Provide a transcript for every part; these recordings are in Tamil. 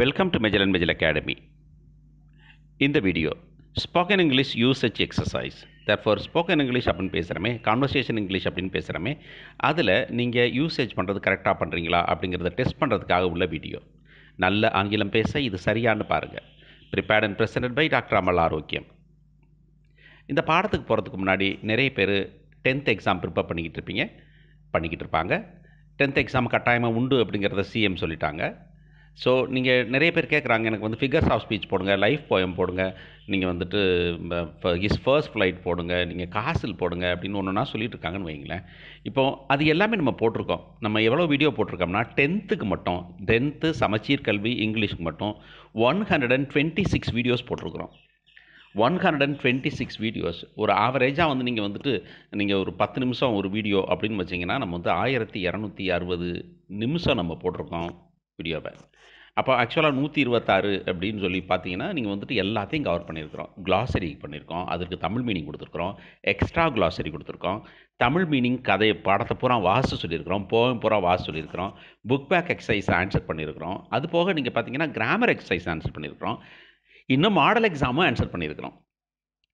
வெல்கம் டு மெஜல் அண்ட் மெஜல் அகாடமி இந்த video spoken English usage exercise for spoken English அப்படின்னு பேசுகிறமே கான்வர்சேஷன் இங்கிலீஷ் அப்படின்னு பேசுகிறமே அதில் நீங்கள் யூசேஜ் பண்ணுறது கரெக்டாக பண்ணுறீங்களா அப்படிங்கிறத டெஸ்ட் பண்ணுறதுக்காக உள்ள வீடியோ நல்ல ஆங்கிலம் பேச இது சரியானு பாருங்கள் prepared and present by doctor Amal Arokiyam இந்த பாடத்துக்கு போகிறதுக்கு முன்னாடி நிறைய பேர் டென்த் எக்ஸாம் ப்ரிப்பேர் பண்ணிக்கிட்டு இருப்பீங்க பண்ணிக்கிட்டு இருப்பாங்க டென்த் எக்ஸாம் கட்டாயமாக உண்டு அப்படிங்கிறத சிஎம் சொல்லிட்டாங்க ஸோ நீங்கள் நிறைய பேர் கேட்குறாங்க எனக்கு வந்து ஃபிகர்ஸ் ஆஃப் ஸ்பீச் போடுங்க லைஃப் போயம் போடுங்க நீங்கள் வந்துட்டு இஸ் ஃபர்ஸ்ட் ஃப்ளைட் போடுங்க நீங்கள் காசில் போடுங்க அப்படின்னு ஒன்று சொல்லிட்டு இருக்காங்கன்னு வைங்களேன் இப்போ அது எல்லாமே நம்ம போட்டிருக்கோம் நம்ம எவ்வளோ வீடியோ போட்டிருக்கோம்னா டென்த்துக்கு மட்டும் டென்த்து சமச்சீர் கல்வி இங்கிலீஷ்க்கு மட்டும் one hundred and twenty six videos போட்டிருக்கிறோம் one hundred and twenty six videos ஒரு ஆவரேஜாக வந்து நீங்கள் வந்துட்டு நீங்கள் ஒரு பத்து நிமிஷம் ஒரு வீடியோ அப்படின்னு வச்சிங்கன்னா நம்ம வந்து ஆயிரத்தி இரநூத்தி அறுபது நிமிஷம் நம்ம போட்டிருக்கோம் வீடியோவை அப்போ ஆக்சுவலாக நூற்றி இருபத்தாறு அப்படின்னு சொல்லி பார்த்தீங்கன்னா நீங்கள் வந்துட்டு எல்லாத்தையும் கவர் பண்ணியிருக்கிறோம் க்ளாசரி பண்ணியிருக்கோம் அதற்கு தமிழ் மீனிங் கொடுத்துருக்குறோம் எக்ஸ்ட்ரா க்ளாசரி கொடுத்துருக்கோம் தமிழ் மீனிங் கதை படத்தை பூரா வாசித்து சொல்லியிருக்கிறோம் போகும் பூரா வாசித்து சொல்லியிருக்கிறோம் புக் பேக் எக்ஸசைஸ் ஆன்சர் பண்ணியிருக்கிறோம் அது போக நீங்கள் பார்த்தீங்கன்னா கிராமர் எக்ஸசைஸ் ஆன்சர் பண்ணியிருக்கிறோம் இன்னும் மாடல் எக்ஸாமும் ஆன்சர் பண்ணியிருக்கிறோம்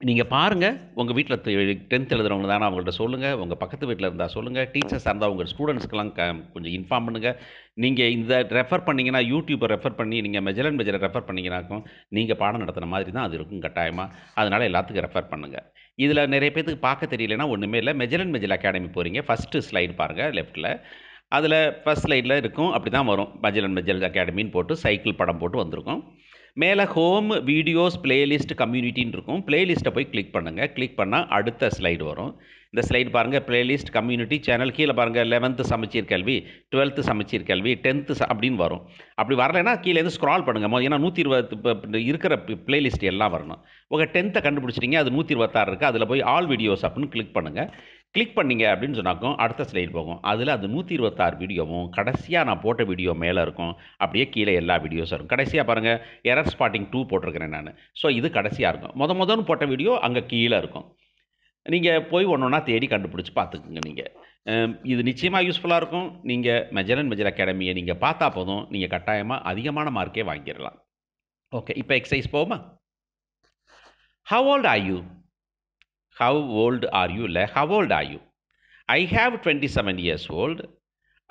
நீங்கள் பாருங்கள் உங்கள் வீட்டில் டென்த் எழுதுறவங்க தானே அவங்கள்ட்ட சொல்லுங்கள் உங்கள் பக்கத்து வீட்டில் இருந்தால் சொல்லுங்கள் டீச்சர்ஸ் இருந்தால் உங்கள் ஸ்டூடெண்ட்ஸ்க்கெலாம் க கொஞ்சம் இன்ஃபார்ம் பண்ணுங்கள் நீங்கள் இந்த ரெஃபர் பண்ணிங்கன்னா யூடியூப்பை ரெஃபர் பண்ணி நீங்கள் மெஜலன் மெஜரை ரெஃபர் பண்ணிங்கனாக்கும் நீங்கள் பாடம் நடத்துகிற மாதிரி தான் அது இருக்கும் கட்டாயமாக அதனால் எல்லாத்துக்கும் ரெஃபர் பண்ணுங்கள் இதில் நிறைய பேத்துக்கு பார்க்க தெரியலனா ஒன்றுமே இல்லை மெஜலன் மெஜல் அகாடமி போகிறீங்க ஃபஸ்ட்டு ஸ்லைடு பாருங்கள் லெஃப்ட்டில் அதில் ஃபஸ்ட் ஸ்லைடில் இருக்கும் அப்படி தான் வரும் மெஜலன் மெஜல் அகாடமின்னு போட்டு சைக்கிள் படம் போட்டு வந்திருக்கும் மேலே ஹோம் வீடியோஸ் பிளேலிஸ்ட் கம்யூனிட்டின்னு இருக்கும் பிளேலிஸ்ட்டை போய் கிளிக் பண்ணுங்கள் கிளிக் பண்ணால் அடுத்த ஸ்லைடு வரும் இந்த ஸ்லைடு பாருங்கள் பிளேலிஸ்ட் கம்யூனிட்டி சேனல் கீழே பாருங்கள் லெவன்த்து சமைச்சீர் கல்வி டுவெல்த்து சமைச்சீர் கல்வி டென்த்து அப்படின்னு வரும் அப்படி வரலைன்னா கீழேருந்து ஸ்க்ரால் பண்ணுங்கள் ஏன்னா நூற்றி இருபது இருக்கிற பிளேலிஸ்ட் எல்லாம் வரணும் உங்கள் டென்த்தை கண்டுபிடிச்சிட்டிங்க அது நூற்றி இருபத்தாறு இருக்குது அதில் போய் ஆல் வீடியோஸ் அப்படின்னு கிளிக் பண்ணுங்கள் கிளிக் பண்ணிங்க அப்படின்னு சொன்னாக்கும் அடுத்த ஸ்லைடு போகும் அதில் அது நூற்றி இருபத்தாறு வீடியோவும் கடைசியாக நான் போட்ட வீடியோ மேலே இருக்கும் அப்படியே கீழே எல்லா வீடியோஸும் இருக்கும் கடைசியாக பாருங்கள் எரர் ஸ்பாட்டிங் டூ போட்டிருக்கிறேன் நான் ஸோ இது கடைசியாக இருக்கும் மொத முதன்னு போட்ட வீடியோ அங்கே கீழே இருக்கும் நீங்கள் போய் ஒன்று ஒன்றா தேடி கண்டுபிடிச்சி பார்த்துக்குங்க நீங்கள் இது நிச்சயமாக யூஸ்ஃபுல்லாக இருக்கும் நீங்கள் மெஜரன் மெஜர் அகாடமியை நீங்கள் பார்த்தா போதும் நீங்கள் கட்டாயமாக அதிகமான மார்க்கே வாங்கிடலாம் ஓகே இப்போ எக்ஸசைஸ் போகுமா how old are you how old are you இல்லை how old are you I have twenty seven years old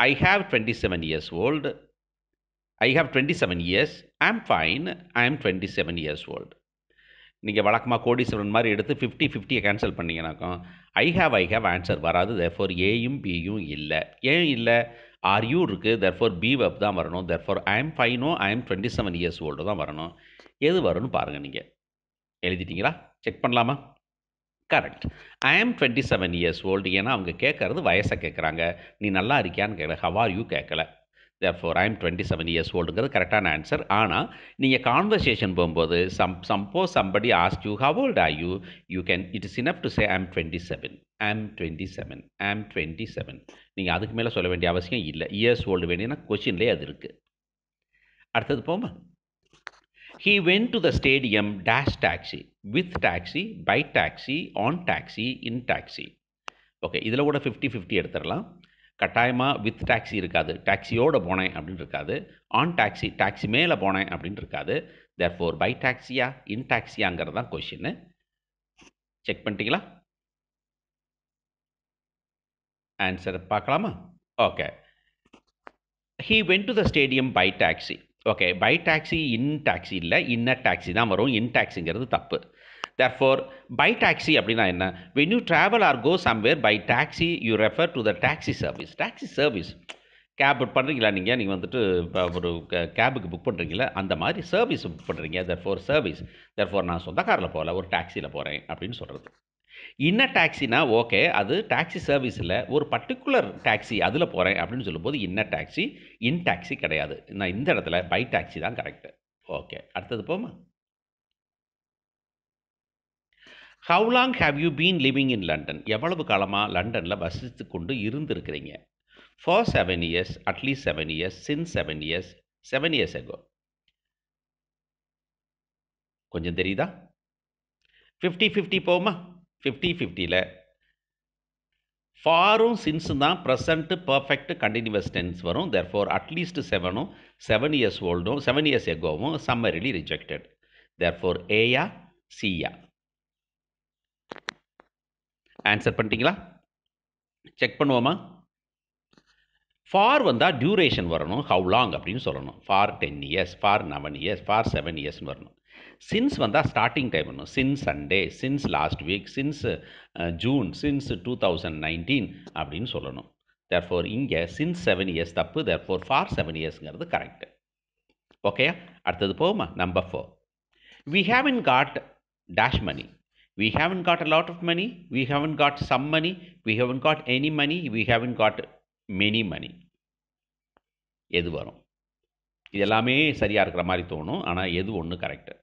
I have twenty seven years old I have twenty seven years I am fine ஐ ஆம் டுவெண்ட்டி செவன் இயர்ஸ் ஓல்டு நீங்கள் வழக்கமாக கோடீஸ்வரன் மாதிரி எடுத்து ஃபிஃப்டி ஃபிஃப்டியை கேன்சல் பண்ணிங்கனாக்கோ I have I have answer வராது தெர்ஃபோர் ஏயும் பியும் இல்லை ஏன் இல்லை ஆர் யூ இருக்குது தெர்ஃபோர் பி வெப் தான் வரணும் தெர்ஃபோர் ஐ எம் ஃபைனோ I am twenty seven years old தான் வரணும் எது வரும்னு பாருங்கள் நீங்கள் எழுதிட்டிங்களா செக் பண்ணலாமா கரெக்ட் ஐ ஆம் டுவெண்ட்டி செவன் இயர்ஸ் ஓல்டு ஏன்னா அவங்க கேட்குறது வயசை கேட்குறாங்க நீ நல்லா இருக்கியான்னு கேட்கல ஹவார் யூ கேட்கல for I'm twenty seven years ஓல்டுங்கிறது கரெக்டான ஆன்சர் ஆனால் நீங்கள் கான்வர்சேஷன் போகும்போது some suppose somebody ask you how old are you you can it is enough to say I'm twenty seven I'm twenty seven I'm twenty seven நீங்கள் அதுக்கு மேலே சொல்ல வேண்டிய அவசியம் இல்லை இயர்ஸ் ஓல்டு வேணும்னா கொஷின்லேயே அது இருக்குது அடுத்தது போமா he went to the stadium dash taxi, with taxi, by taxi, on taxi, in taxi. Okay இதில் கூட ஃபிஃப்டி ஃபிஃப்டி எடுத்துடலாம் கட்டாயமாக வித் டாக்ஸி இருக்காது டாக்ஸியோடு போனேன் அப்படின்னு இருக்காது ஆன் டாக்ஸி டாக்ஸி மேலே போனேன் அப்படின்னு இருக்காது தேர் ஃபோர் பை டாக்ஸியா இன் டாக்ஸியாங்கிறது தான் கொஷின்னு செக் பண்ணிட்டீங்களா ஆன்சர் பார்க்கலாமா okay he went to the stadium by taxi okay by taxi in taxi இல்லை இன்னர் டாக்ஸி தான் வரும் இன் டாக்ஸிங்கிறது தப்பு ஃபோர் பை டாக்ஸி அப்படின்னா என்ன when you travel or go somewhere by taxi you refer to the taxi service taxi service cab book பண்ணுறீங்களா நீங்கள் நீங்கள் வந்துட்டு ஒரு கேபுக்கு புக் பண்ணுறீங்களா அந்த மாதிரி சர்வீஸ் புக் பண்ணுறீங்க therefore service therefore நான் சொந்தக்காரில் போகல ஒரு டாக்ஸியில் போகிறேன் அப்படின்னு சொல்கிறது இன்ன டாக்ஸினா ஓகே அது டாக்ஸி சர்வீஸில் ஒரு பர்டிகுலர் டாக்ஸி அதில் போகிறேன் அப்படின்னு சொல்லும்போது இன்ன டாக்ஸி இன் டாக்ஸி கிடையாது நான் இந்த இடத்துல பை டாக்ஸி தான் கரெக்டு ஓகே அடுத்தது போமா how long have you been living in London எவ்வளவு காலமாக லண்டனில் வசித்து கொண்டு இருந்திருக்கிறீங்க for seven years at least seven years since seven years seven years ago கொஞ்சம் தெரியுதா ஃபிஃப்டி ஃபிஃப்டி போகுமா ஃபிஃப்டி ஃபிஃப்டியில் ஃபாரும் சின்ஸும் தான் ப்ரெசண்ட்டு பர்ஃபெக்ட் கண்டினியூஸ் டென்ஸ் வரும் தேர் ஃபோர் அட்லீஸ்ட் செவனும் செவன் இயர்ஸ் ஓல்டும் செவன் இயர்ஸ் எகோவும் சம்மரிலி ரிஜெக்டட் தேர் ஃபோர் ஏயா சியா ஆன்சர் பண்ணிட்டீங்களா செக் பண்ணுவோமா ஃபார் வந்தால் டியூரேஷன் வரணும் ஹவு லாங் அப்படின்னு சொல்லணும் for ten years for nine years for seven இயர்ஸ்னு வரணும் சின்ஸ் வந்தால் ஸ்டார்டிங் டைம் பண்ணும் since Sunday since last week since June since two thousand nineteen அப்படின்னு சொல்லணும் தேர் ஃபோர் இங்கே சின்ஸ் செவன் இயர்ஸ் தப்பு தேர் ஃபோர் ஃபார் செவன் இயர்ஸ்ங்கிறது கரெக்டு ஓகேயா அடுத்தது போகுமா number four we haven't got dash money we haven't got a lot of money we haven't got some money we haven't got any money we haven't got many money எது வரும் இது எல்லாமே சரியாக இருக்கிற மாதிரி தோணும் ஆனால் எது ஒன்று கரெக்டு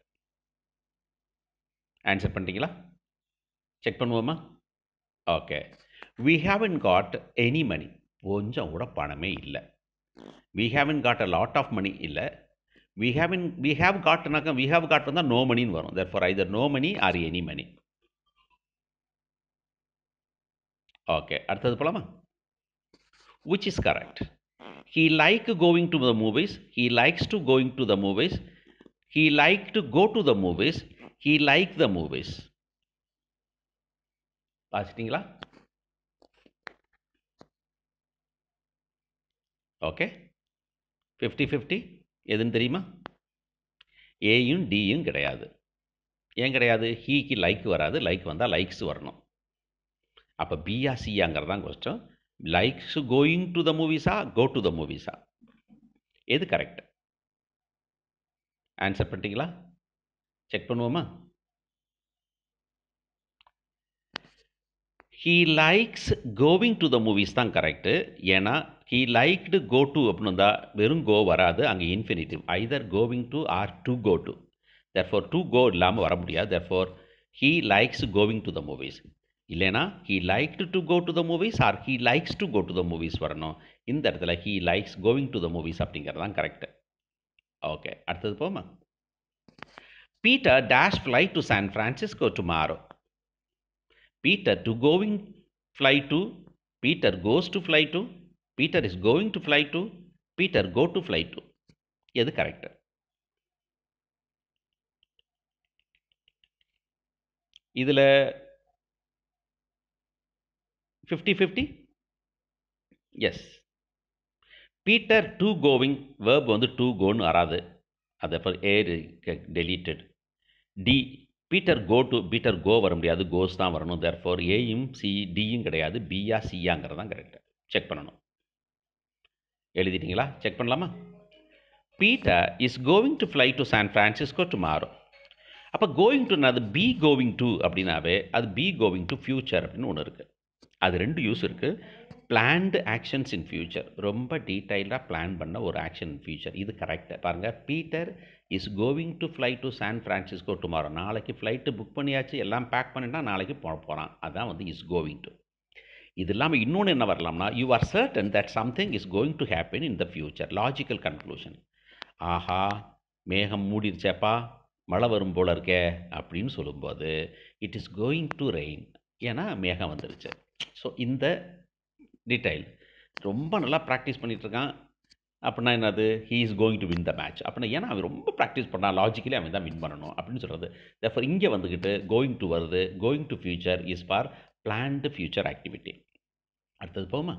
ஆன்சர் பண்ணுறீங்களா செக் பண்ணுவோமா okay we haven't got any money கொஞ்சம் கூட பணமே இல்லை we haven't got a lot of money இல்லை வி ஹாவின் வி ஹாவ் காட்னாக்கா வி ஹாவ் காட் வந்தால் நோ மணின்னு வரும் therefore either no money or any money okay அடுத்தது போலாமா which is correct he like going to the movies he likes to going to the movies he like to go to the movies he like the movies வாசிட்டிங்களா ஓகே ஃபிஃப்டி ஃபிஃப்டி எதுன்னு தெரியுமா ஏயும் டியும் கிடையாது ஏன் கிடையாது ஹீக்கு லைக் வராது லைக் வந்தால் லைக்ஸ் வரணும் அப்போ பிஆ சியாங்கிறது தான் கொஸ்டம் லைக்ஸ் கோயிங் டு த மூவிஸா கோ டு த மூவிஸா எது கரெக்ட் ஆன்சர் பண்ணிட்டீங்களா செக் பண்ணுவோமா he likes going to the movies தான் கரெக்டு ஏன்னா ஹீ லைக்டு கோ டு அப்படின்னு வந்தால் வெறும் கோ வராது அங்கே infinitive either going to or to go to for to go இல்லாமல் வர முடியாது for he likes going to the movies இல்லைனா he liked to go to the movies or he likes to go to the movies வரணும் இந்த இடத்துல he likes going to the movies அப்படிங்கிறது தான் கரெக்டு ஓகே அடுத்தது போமா Peter dash fly to San Francisco tomorrow. Peter to going fly to. Peter goes to fly to. Peter is going to fly to. Peter go to fly to. எது கரெக்ட் இதில் fifty fifty is Peter to going verb வந்து டூ கோன்னு வராது அதை deleted D Peter go to Peter go வர முடியாது கோஸ் தான் வரணும் தேர் ஃபோர் ஏயும் சி டியும் கிடையாது பியா சியாங்கிறது தான் கரெக்டாக செக் பண்ணணும் எழுதிட்டீங்களா செக் பண்ணலாமா Peter is going to fly to San Francisco tomorrow அப்போ கோயிங் டுன்னா அது பி கோவிங் டு அப்படின்னாவே அது பி கோவிங் டு ஃப்யூச்சர் அப்படின்னு ஒன்று இருக்குது அது ரெண்டு யூஸ் இருக்குது பிளான்டு ஆக்ஷன்ஸ் இன் ஃப்யூச்சர் ரொம்ப டீட்டெயில்டாக பிளான் பண்ண ஒரு ஆக்ஷன் இன் ஃப்யூச்சர் இது கரெக்டு பாருங்கள் Peter is going to fly to San Francisco tomorrow நாளைக்கு ஃப்ளைட்டு புக் பண்ணியாச்சு எல்லாம் பேக் பண்ணிட்டால் நாளைக்கு போக போகிறான் அதான் வந்து இஸ் கோவிங் டு இது இல்லாமல் இன்னொன்று என்ன வரலாம்னா you are certain that something is going to happen in the future logical conclusion ஆஹா மேகம் மூடிருச்சேப்பா மழை வரும் போல இருக்கே அப்படின்னு சொல்லும்போது it is going to rain ஏன்னா மேகம் வந்துருச்சு ஸோ இந்த டீட்டெயில் ரொம்ப நல்லா ப்ராக்டிஸ் பண்ணிகிட்ருக்கான் அப்படின்னா என்னது he is going to win the match அப்படின்னா ஏன்னா அவன் ரொம்ப ப்ராக்டிஸ் பண்ணான் லாஜிக்கலி அவன் தான் வின் பண்ணணும் அப்படின்னு சொல்கிறது தஃபர் இங்கே வந்துக்கிட்டு கோயிங் டு வருது going to future is for planned future activity அடுத்தது போமா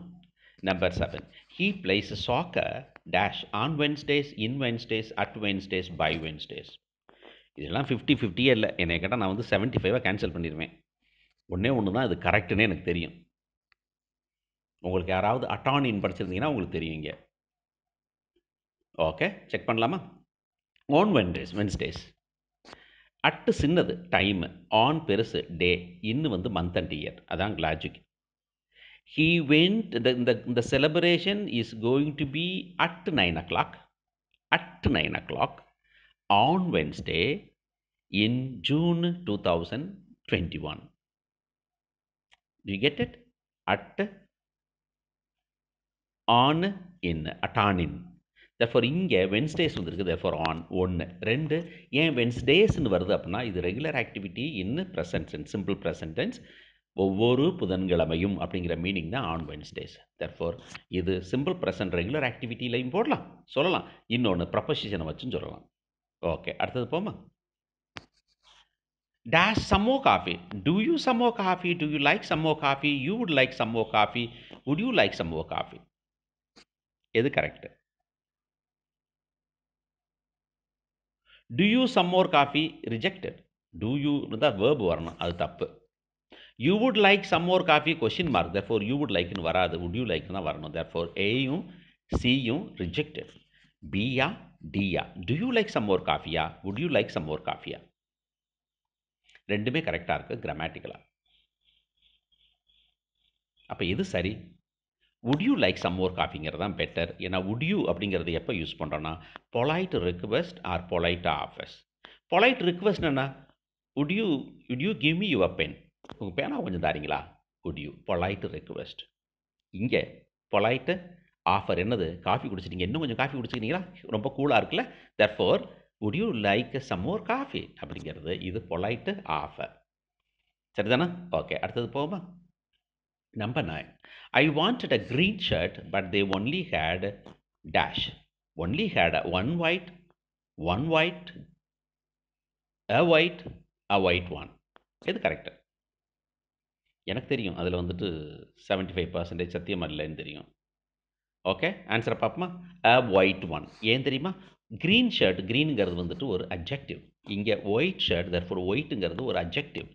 number seven he plays soccer dash on Wednesdays in Wednesdays at Wednesdays by Wednesdays இதெல்லாம் ஃபிஃப்டி ஃபிஃப்டியே இல்லை என்னை கேட்டால் நான் வந்து செவன்ட்டி ஃபைவாக கேன்சல் பண்ணிடுவேன் ஒன்றே ஒன்று தான் அது கரெக்டுன்னு எனக்கு தெரியும் உங்களுக்கு யாராவது அட்டானின் படிச்சிருந்தீங்கன்னா உங்களுக்கு தெரியுங்க ஓகே செக் பண்ணலாமா ஆன் வென்டேஸ் வென்ஸ்டேஸ் அட்டு சின்னது டைமு ஆன் பெருசு டே இன்னும் வந்து மந்த் அண்ட் இயர் அதான் லாஜிக் ஹீ வெண்ட் இந்த இந்த celebration is going to be at nine o'clock at nine o'clock on Wednesday in June two thousand twenty one you get it at on என்ன அட்டானின் தஃபர் இங்கே வென்ஸ்டேஸ் வந்துருக்கு தஃபர் ஆன் ஒன்று ரெண்டு ஏன் வென்ஸ்டேஸ்ன்னு வருது அப்படின்னா இது regular activity in present simple present ஒவ்வொரு புதன்கிழமையும் அப்படிங்கிற மீனிங் தான் ஆன் வென்ஸ்டேஸ் தர்ஃபோர் இது சிம்பிள் ப்ரெசன்ட் ரெகுலர் ஆக்டிவிட்டிலையும் போடலாம் சொல்லலாம் இன்னொன்று ப்ரப்போசிஷனை வச்சும் சொல்லலாம் ஓகே அடுத்தது போமா dash some more coffee do you some more coffee do you like some more coffee you would like some more coffee would you like some more coffee எது correct do you some more coffee rejected do you தான் வேர்பு வரணும் அது தப்பு you would like some more coffee question mark therefore you would லைக்னு வராது வுட் யூ லைக் தான் வரணும் தேர் ஃபோர் ஏயும் சியும் ரிஜெக்டட் பியா டியா do you like some more காஃபியா would you like some more காஃபியா ரெண்டுமே கரெக்டாக இருக்குது கிராமட்டிக்கலாக அப்போ எது சரி would you like some work அப்படிங்கிறது தான் பெட்டர் ஏன்னா வுட் யூ அப்படிங்கிறது எப்போ யூஸ் பண்ணுறோன்னா polite request or polite offers polite request என்ன would you would you give me your pen உங்கள் பேனா கொஞ்சம் தாரீங்களா வுட் யூ பொலைட் ரிக்வெஸ்ட் இங்கே பொலைட்டு ஆஃபர் என்னது காஃபி குடிச்சிட்டிங்க இன்னும் கொஞ்சம் காஃபி குடிச்சிருக்கீங்களா ரொம்ப கூலாக இருக்குல்ல therefore would you like some more coffee அப்படிங்கிறது இது பொலைட்டு ஆஃபர் சரிதானா ஓகே அடுத்தது போகுமா number nine, I wanted a green shirt but they only had dash only had a one white one white a white a white one இது கரெக்டு எனக்கு தெரியும் அதில் வந்துட்டு செவன்ட்டி ஃபைவ் பர்சன்டேஜ் சத்தியம் இல்லைன்னு தெரியும் ஓகே ஆன்சரை பார்ப்போமா அ ஒயிட் ஒன் ஏன் தெரியுமா க்ரீன் ஷர்ட் க்ரீனுங்கிறது வந்துட்டு ஒரு அப்ஜெக்டிவ் இங்கே ஒயிட் ஷர்ட் ஃபோர் ஒயிட்டுங்கிறது ஒரு அப்ஜெக்டிவ்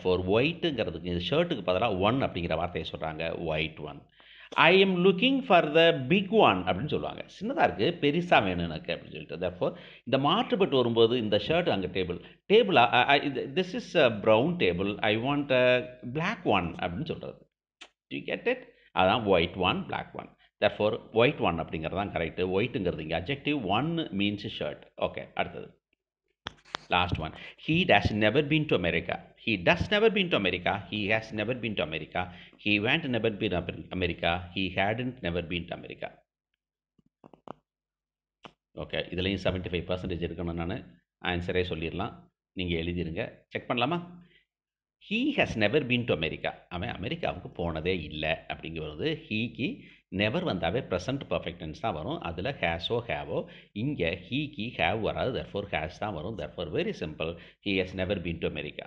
ஃபோர் ஒயிட்டுங்கிறதுக்கு இந்த ஷர்ட்டுக்கு பதிலாக ஒன் அப்படிங்கிற வார்த்தையை சொல்கிறாங்க white one I am looking for the big one அப்படின்னு சொல்லுவாங்க சின்னதாக இருக்குது பெருசாக வேணும் எனக்கு அப்படின்னு சொல்லிட்டு ஃபோர் இந்த மாற்றுப்பட்டு வரும்போது இந்த ஷர்ட் அங்கே டேபிள் டேபிளாக this is a brown table I want a black one அப்படின்னு சொல்கிறது யூ கெட் இட் அதான் white one black one therefore white one அப்படிங்கிறது தான் கரெக்டு ஒயிட்டுங்கிறது இங்கே objective one means shirt okay அடுத்தது last one he has never been to america he does never been to america he has never been to america he went never been to america he hadn't never been to america okay இதுலேயும் செவன்ட்டி ஃபைவ் பர்சன்டேஜ் இருக்கணும் நான் ஆன்சரே சொல்லிடலாம் நீங்கள் எழுதிடுங்க செக் பண்ணலாமா he has never been to America அவன் அமெரிக்காவுக்கு போனதே இல்லை அப்படிங்கிறது ஹீக்கு நெவர் வந்தாவே ப்ரெசன்ட் பர்ஃபெக்டன்ஸ் தான் வரும் அதில் ஹேஸோ ஹேவோ இங்கே ஹீக்கு ஹேவ் வராது ஃபோர் ஹேஸ் தான் வரும் for very simple he has never been to America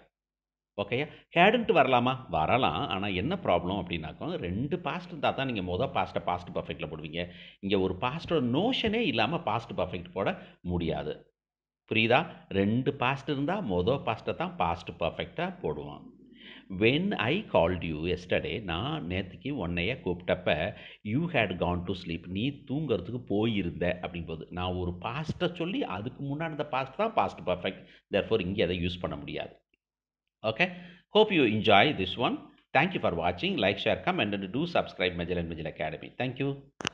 ஓகேயா ஹேடுன்ட்டு வரலாமா வரலாம் ஆனால் என்ன ப்ராப்ளம் அப்படின்னாக்கோ ரெண்டு பாஸ்ட் இருந்தால் தான் நீங்கள் மொதல் பாஸ்ட்டை பாஸ்ட் பர்ஃபெக்டில் போடுவீங்க இங்கே ஒரு பாஸ்ட்டோட நோஷனே இல்லாமல் பாஸ்ட் பர்ஃபெக்ட் போட முடியாது புரியுதா ரெண்டு பாஸ்ட் இருந்தால் மொதல் பாஸ்ட்டை தான் பாஸ்ட் பர்ஃபெக்டாக போடுவான் when I called you yesterday நான் நேற்றுக்கு உன்னைய கூப்பிட்டப்ப you had gone to sleep நீ தூங்கிறதுக்கு போயிருந்த அப்படிங்கும்போது நான் ஒரு பாஸ்ட்டை சொல்லி அதுக்கு முன்னாடி அந்த பாஸ்ட் தான் பாஸ்ட் பர்ஃபெக்ட் தேர்ஃபோர் இங்கே அதை யூஸ் பண்ண முடியாது okay hope you enjoy this one thank you for வாட்சிங் like share comment and do subscribe Mejal and மெஜல் academy thank you